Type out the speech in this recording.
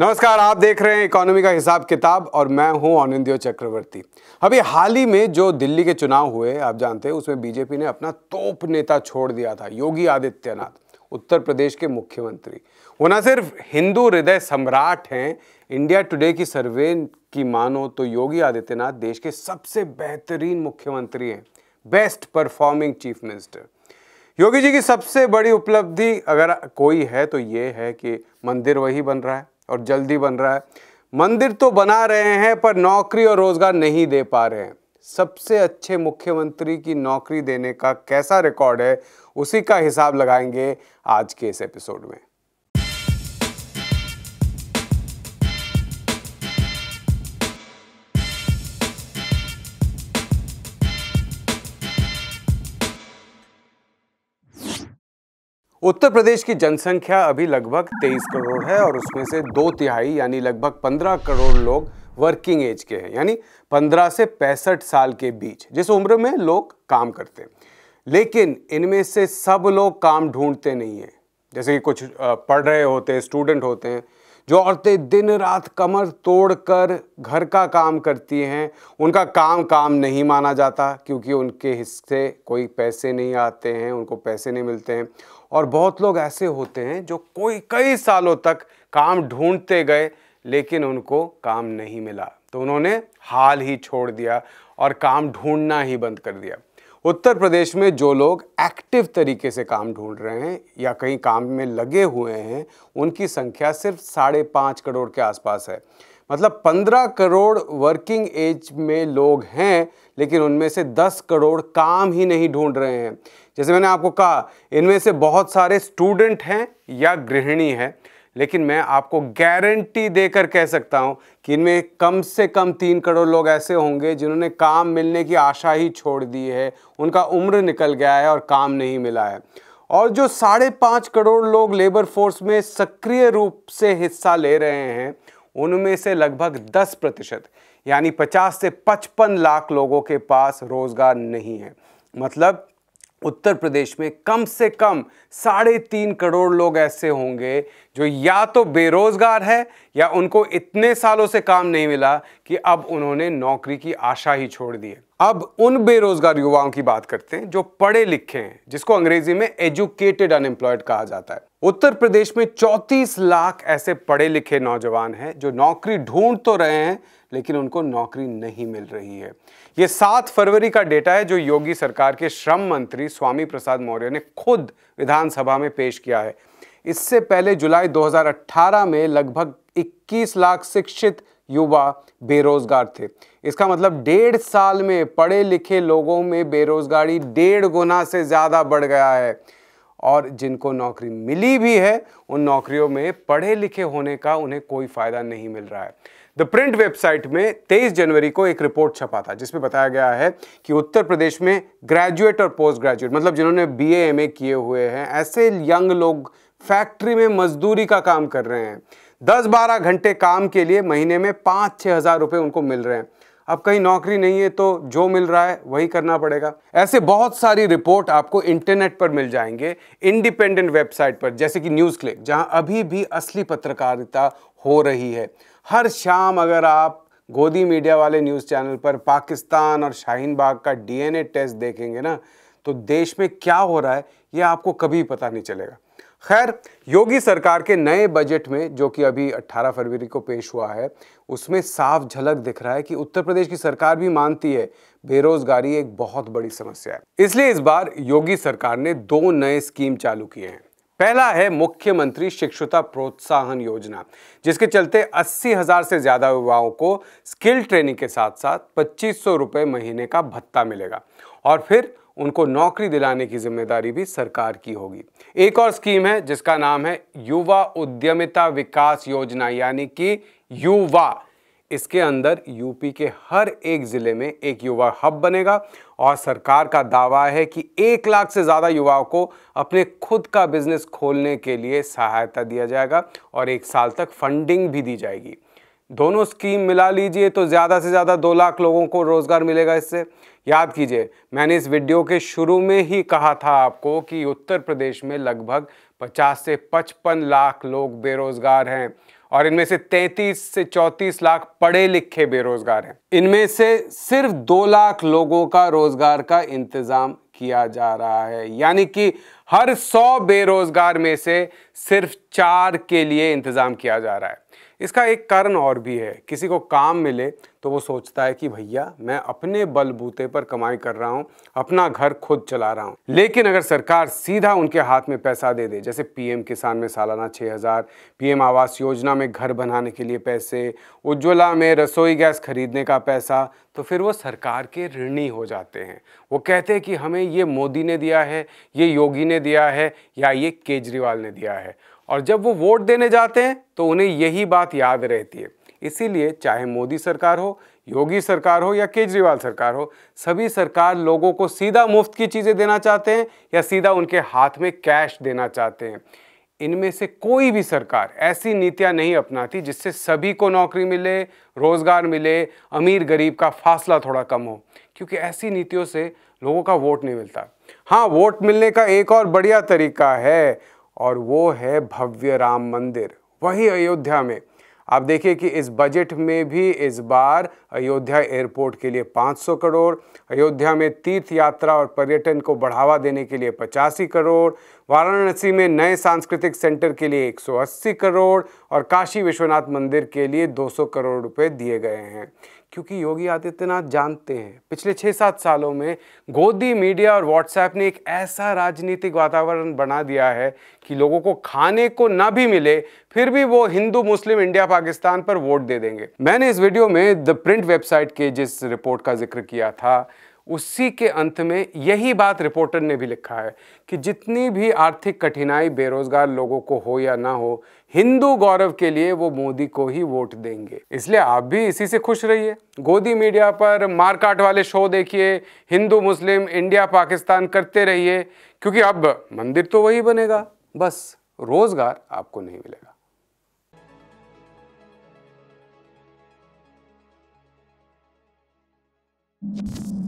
नमस्कार आप देख रहे हैं इकोनॉमी का हिसाब किताब और मैं हूं अनिंद्यो चक्रवर्ती अभी हाल ही में जो दिल्ली के चुनाव हुए आप जानते हैं उसमें बीजेपी ने अपना तोप नेता छोड़ दिया था योगी आदित्यनाथ उत्तर प्रदेश के मुख्यमंत्री वो ना सिर्फ हिंदू हृदय सम्राट हैं इंडिया टुडे की सर्वे की मानो तो योगी आदित्यनाथ देश के सबसे बेहतरीन मुख्यमंत्री हैं best performing chief minister Yogi ji की सबसे बड़ी उपलब्धि अगर कोई है तो ये है कि मंदिर वही बन रहा है और जल्दी बन रहा है मंदिर तो बना रहे हैं पर नौकरी और रोज़गार नहीं दे पा रहे हैं सबसे अच्छे मुख्यमंत्री की नौकरी देने का कैसा रिकॉर्ड है उसी का हिसाब लगाएंगे आज के इस एपिसोड में उत्तर प्रदेश की जनसंख्या अभी लगभग 23 करोड़ है और उसमें से दो तिहाई यानी लगभग 15 करोड़ लोग वर्किंग एज के हैं यानी 15 से पैंसठ साल के बीच जिस उम्र में लोग काम करते हैं लेकिन इनमें से सब लोग काम ढूंढते नहीं हैं जैसे कि कुछ पढ़ रहे होते हैं स्टूडेंट होते हैं जो औरतें दिन रात कमर तोड़कर घर का काम करती हैं उनका काम काम नहीं माना जाता क्योंकि उनके हिस्से कोई पैसे नहीं आते हैं उनको पैसे नहीं मिलते हैं और बहुत लोग ऐसे होते हैं जो कोई कई सालों तक काम ढूंढते गए लेकिन उनको काम नहीं मिला तो उन्होंने हाल ही छोड़ दिया और काम ढूंढना ही बंद कर दिया उत्तर प्रदेश में जो लोग एक्टिव तरीके से काम ढूंढ रहे हैं या कहीं काम में लगे हुए हैं उनकी संख्या सिर्फ साढ़े पाँच करोड़ के आसपास है मतलब 15 करोड़ वर्किंग एज में लोग हैं लेकिन उनमें से 10 करोड़ काम ही नहीं ढूंढ रहे हैं जैसे मैंने आपको कहा इनमें से बहुत सारे स्टूडेंट हैं या गृहिणी हैं लेकिन मैं आपको गारंटी देकर कह सकता हूं कि इनमें कम से कम तीन करोड़ लोग ऐसे होंगे जिन्होंने काम मिलने की आशा ही छोड़ दी है उनका उम्र निकल गया है और काम नहीं मिला है और जो साढ़े पाँच करोड़ लोग लेबर फोर्स में सक्रिय रूप से हिस्सा ले रहे हैं उनमें से लगभग 10 प्रतिशत यानी 50 से 55 लाख लोगों के पास रोज़गार नहीं है मतलब उत्तर प्रदेश में कम से कम साढ़े तीन करोड़ लोग ऐसे होंगे जो या तो बेरोज़गार है या उनको इतने सालों से काम नहीं मिला कि अब उन्होंने नौकरी की आशा ही छोड़ दी है अब उन बेरोजगार युवाओं की बात करते हैं जो पढ़े लिखे हैं जिसको अंग्रेजी में एजुकेटेड अनएम्प्लॉयड कहा जाता है उत्तर प्रदेश में 34 लाख ऐसे पढ़े लिखे नौजवान हैं जो नौकरी ढूंढ तो रहे हैं लेकिन उनको नौकरी नहीं मिल रही है ये सात फरवरी का डेटा है जो योगी सरकार के श्रम मंत्री स्वामी प्रसाद मौर्य ने खुद विधानसभा में पेश किया है इससे पहले जुलाई 2018 में लगभग 21 लाख शिक्षित युवा बेरोजगार थे इसका मतलब डेढ़ साल में पढ़े लिखे लोगों में बेरोजगारी डेढ़ गुना से ज़्यादा बढ़ गया है और जिनको नौकरी मिली भी है उन नौकरियों में पढ़े लिखे होने का उन्हें कोई फ़ायदा नहीं मिल रहा है द प्रिंट वेबसाइट में 23 जनवरी को एक रिपोर्ट छपा था जिसमें बताया गया है कि उत्तर प्रदेश में ग्रेजुएट और पोस्ट ग्रेजुएट मतलब जिन्होंने बी एम ए किए हुए हैं ऐसे यंग लोग फैक्ट्री में मजदूरी का काम कर रहे हैं दस बारह घंटे काम के लिए महीने में पाँच छः हज़ार रुपये उनको मिल रहे हैं अब कहीं नौकरी नहीं है तो जो मिल रहा है वही करना पड़ेगा ऐसे बहुत सारी रिपोर्ट आपको इंटरनेट पर मिल जाएंगे इंडिपेंडेंट वेबसाइट पर जैसे कि न्यूज़ क्लिक जहां अभी भी असली पत्रकारिता हो रही है हर शाम अगर आप गोदी मीडिया वाले न्यूज़ चैनल पर पाकिस्तान और शाहीन बाग का डीएनए टेस्ट देखेंगे ना तो देश में क्या हो रहा है ये आपको कभी पता नहीं चलेगा खैर योगी सरकार के नए बजट में जो कि अभी 18 फरवरी को पेश हुआ है उसमें साफ झलक दिख रहा है कि उत्तर प्रदेश की सरकार भी मानती है बेरोजगारी एक बहुत बड़ी समस्या है इसलिए इस बार योगी सरकार ने दो नए स्कीम चालू किए हैं पहला है मुख्यमंत्री शिक्षुता प्रोत्साहन योजना जिसके चलते अस्सी हज़ार से ज़्यादा युवाओं को स्किल ट्रेनिंग के साथ साथ पच्चीस सौ रुपये महीने का भत्ता मिलेगा और फिर उनको नौकरी दिलाने की जिम्मेदारी भी सरकार की होगी एक और स्कीम है जिसका नाम है युवा उद्यमिता विकास योजना यानी कि युवा इसके अंदर यूपी के हर एक ज़िले में एक युवा हब बनेगा और सरकार का दावा है कि एक लाख से ज़्यादा युवाओं को अपने खुद का बिजनेस खोलने के लिए सहायता दिया जाएगा और एक साल तक फंडिंग भी दी जाएगी दोनों स्कीम मिला लीजिए तो ज़्यादा से ज़्यादा दो लाख लोगों को रोज़गार मिलेगा इससे याद कीजिए मैंने इस वीडियो के शुरू में ही कहा था आपको कि उत्तर प्रदेश में लगभग 50 से 55 लाख लोग बेरोज़गार हैं और इनमें से 33 से 34 लाख पढ़े लिखे बेरोजगार हैं इनमें से सिर्फ 2 लाख लोगों का रोजगार का इंतजाम किया जा रहा है यानी कि हर 100 बेरोजगार में से सिर्फ चार के लिए इंतजाम किया जा रहा है इसका एक कारण और भी है किसी को काम मिले तो वो सोचता है कि भैया मैं अपने बलबूते पर कमाई कर रहा हूँ अपना घर खुद चला रहा हूँ लेकिन अगर सरकार सीधा उनके हाथ में पैसा दे दे जैसे पीएम किसान में सालाना छः हज़ार पी आवास योजना में घर बनाने के लिए पैसे उज्ज्वला में रसोई गैस खरीदने का पैसा तो फिर वो सरकार के ऋणी हो जाते हैं वो कहते हैं कि हमें ये मोदी ने दिया है ये योगी ने दिया है या ये केजरीवाल ने दिया है और जब वो वोट देने जाते हैं तो उन्हें यही बात याद रहती है इसीलिए चाहे मोदी सरकार हो योगी सरकार हो या केजरीवाल सरकार हो सभी सरकार लोगों को सीधा मुफ्त की चीज़ें देना चाहते हैं या सीधा उनके हाथ में कैश देना चाहते हैं इनमें से कोई भी सरकार ऐसी नीतियां नहीं अपनाती जिससे सभी को नौकरी मिले रोज़गार मिले अमीर गरीब का फासला थोड़ा कम हो क्योंकि ऐसी नीतियों से लोगों का वोट नहीं मिलता हाँ वोट मिलने का एक और बढ़िया तरीका है और वो है भव्य राम मंदिर वही अयोध्या में आप देखिए कि इस बजट में भी इस बार अयोध्या एयरपोर्ट के लिए 500 करोड़ अयोध्या में तीर्थ यात्रा और पर्यटन को बढ़ावा देने के लिए पचासी करोड़ वाराणसी में नए सांस्कृतिक सेंटर के लिए 180 करोड़ और काशी विश्वनाथ मंदिर के लिए 200 करोड़ रुपए दिए गए हैं क्योंकि योगी आदित्यनाथ जानते हैं पिछले छः सात सालों में गोदी मीडिया और व्हाट्सएप ने एक ऐसा राजनीतिक वातावरण बना दिया है कि लोगों को खाने को ना भी मिले फिर भी वो हिंदू मुस्लिम इंडिया पाकिस्तान पर वोट दे देंगे मैंने इस वीडियो में द प्रिंट वेबसाइट के जिस रिपोर्ट का जिक्र किया था उसी के अंत में यही बात रिपोर्टर ने भी लिखा है कि जितनी भी आर्थिक कठिनाई बेरोजगार लोगों को हो या ना हो हिंदू गौरव के लिए वो मोदी को ही वोट देंगे इसलिए आप भी इसी से खुश रहिए गोदी मीडिया पर मारकाट वाले शो देखिए हिंदू मुस्लिम इंडिया पाकिस्तान करते रहिए क्योंकि अब मंदिर तो वही बनेगा बस रोजगार आपको नहीं मिलेगा you